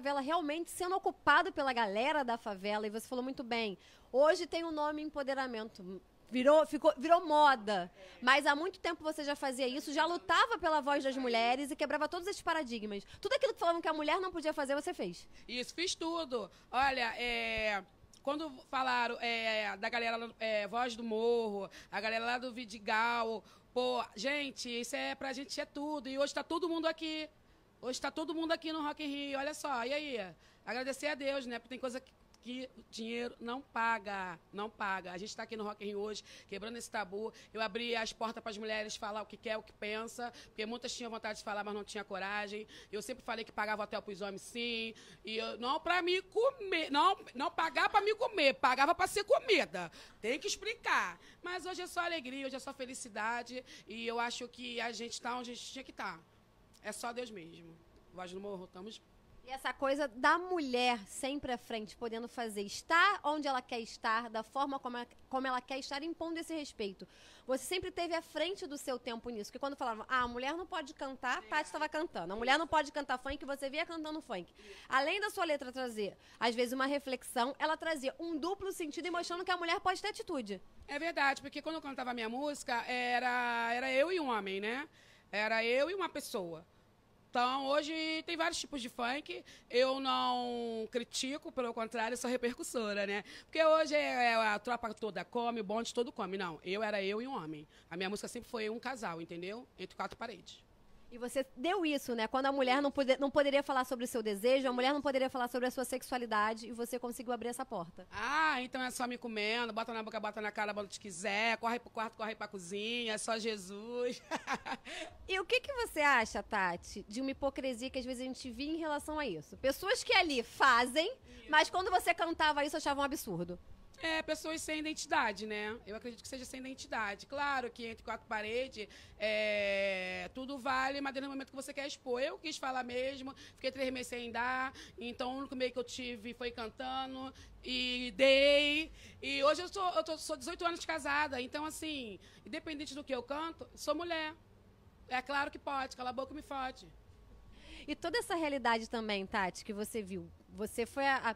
favela realmente sendo ocupado pela galera da favela, e você falou muito bem. Hoje tem o um nome empoderamento. Virou, ficou, virou moda. Mas há muito tempo você já fazia isso, já lutava pela voz das mulheres e quebrava todos esses paradigmas. Tudo aquilo que falavam que a mulher não podia fazer, você fez. Isso, fiz tudo. Olha, é quando falaram é, da galera é, Voz do Morro, a galera lá do Vidigal, pô, gente, isso é pra gente é tudo. E hoje tá todo mundo aqui. Hoje está todo mundo aqui no Rock in Rio, olha só. E aí? Agradecer a Deus, né? Porque tem coisa que, que o dinheiro não paga, não paga. A gente está aqui no Rock in Rio hoje, quebrando esse tabu. Eu abri as portas para as mulheres falar o que quer, o que pensa, porque muitas tinham vontade de falar, mas não tinha coragem. Eu sempre falei que pagava hotel para os homens, sim. E eu, não para me comer, não, não pagar para me comer, pagava para ser comida. Tem que explicar. Mas hoje é só alegria, hoje é só felicidade. E eu acho que a gente está onde a gente tinha que estar. Tá. É só Deus mesmo. Nós não rotamos. E essa coisa da mulher sempre à frente, podendo fazer, estar onde ela quer estar, da forma como ela, como ela quer estar, impondo esse respeito. Você sempre teve à frente do seu tempo nisso. Porque quando falavam, ah, a mulher não pode cantar, é. Tati estava cantando. A mulher não pode cantar funk, você via cantando funk. Além da sua letra trazer, às vezes, uma reflexão, ela trazia um duplo sentido e mostrando que a mulher pode ter atitude. É verdade, porque quando eu cantava minha música, era, era eu e um homem, né? Era eu e uma pessoa. Então, hoje tem vários tipos de funk. Eu não critico, pelo contrário, sou repercussora, né? Porque hoje é, é, a tropa toda come, o bonde todo come. Não, eu era eu e um homem. A minha música sempre foi um casal, entendeu? Entre quatro paredes. E você deu isso, né? Quando a mulher não, não poderia falar sobre o seu desejo, a mulher não poderia falar sobre a sua sexualidade e você conseguiu abrir essa porta. Ah, então é só me comendo, bota na boca, bota na cara, bota o que quiser, corre pro quarto, corre pra cozinha, é só Jesus. e o que, que você acha, Tati, de uma hipocrisia que às vezes a gente via em relação a isso? Pessoas que ali fazem, mas quando você cantava isso achavam um absurdo. É, pessoas sem identidade, né? Eu acredito que seja sem identidade. Claro que entre quatro paredes, é, tudo vale, mas no momento que você quer expor. Eu quis falar mesmo, fiquei três meses sem dar, então o único meio que eu tive foi cantando e dei. E hoje eu sou, eu tô, sou 18 anos de casada, então assim, independente do que eu canto, sou mulher. É claro que pode, cala a boca e me fode. E toda essa realidade também, Tati, que você viu. Você foi a,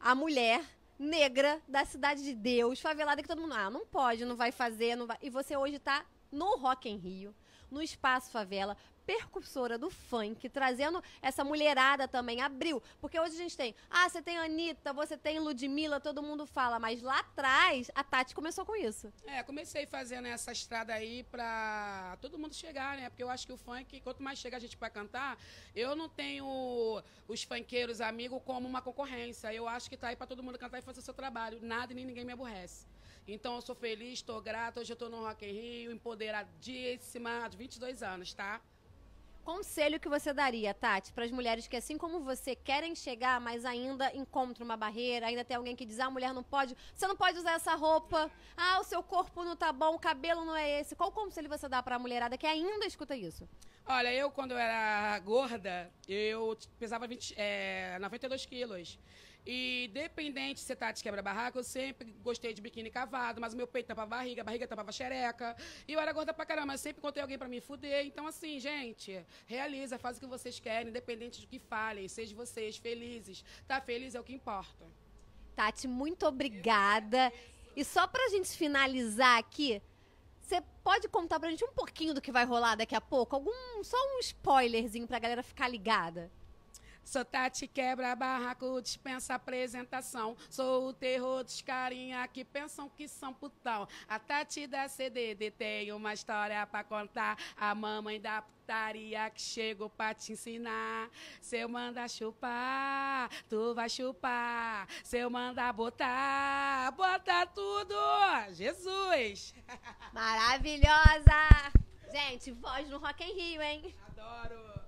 a, a mulher negra da cidade de Deus, favelada que todo mundo, ah, não pode, não vai fazer, não vai. E você hoje tá no Rock em Rio no Espaço Favela, percussora do funk, trazendo essa mulherada também, abriu. Porque hoje a gente tem, ah, você tem Anitta, você tem Ludmilla, todo mundo fala, mas lá atrás a Tati começou com isso. É, comecei fazendo essa estrada aí pra todo mundo chegar, né? Porque eu acho que o funk, quanto mais chega a gente pra cantar, eu não tenho os funkeiros amigos como uma concorrência. Eu acho que tá aí pra todo mundo cantar e fazer o seu trabalho. Nada e nem ninguém me aborrece. Então eu sou feliz, estou grata. Hoje eu estou no Rock in Rio, empoderadíssima, há 22 anos, tá? Conselho que você daria, Tati, para as mulheres que, assim como você, querem chegar, mas ainda encontram uma barreira, ainda tem alguém que diz: ah, a mulher não pode, você não pode usar essa roupa, ah, o seu corpo não tá bom, o cabelo não é esse. Qual conselho você dá para a mulherada que ainda escuta isso? Olha, eu quando eu era gorda, eu pesava 20, é, 92 quilos. E dependente se tá de quebra-barraco, eu sempre gostei de biquíni cavado, mas o meu peito tapava barriga, a barriga tapava a xereca. E eu era gorda pra caramba, mas sempre contei alguém pra me fuder. Então, assim, gente, realiza, faz o que vocês querem, independente do que falem, sejam vocês felizes. Tá feliz é o que importa. Tati, muito obrigada. E só pra gente finalizar aqui, você pode contar pra gente um pouquinho do que vai rolar daqui a pouco? Algum, só um spoilerzinho pra galera ficar ligada. Sou Tati quebra barraco, dispensa apresentação. Sou o terror dos carinha que pensam que são putão. A Tati da CDD tem uma história pra contar. A mamãe da putaria que chego pra te ensinar. Se eu manda chupar, tu vai chupar. Se eu manda botar, bota tudo. Jesus! Maravilhosa! Gente, voz no Rock em Rio, hein? Adoro!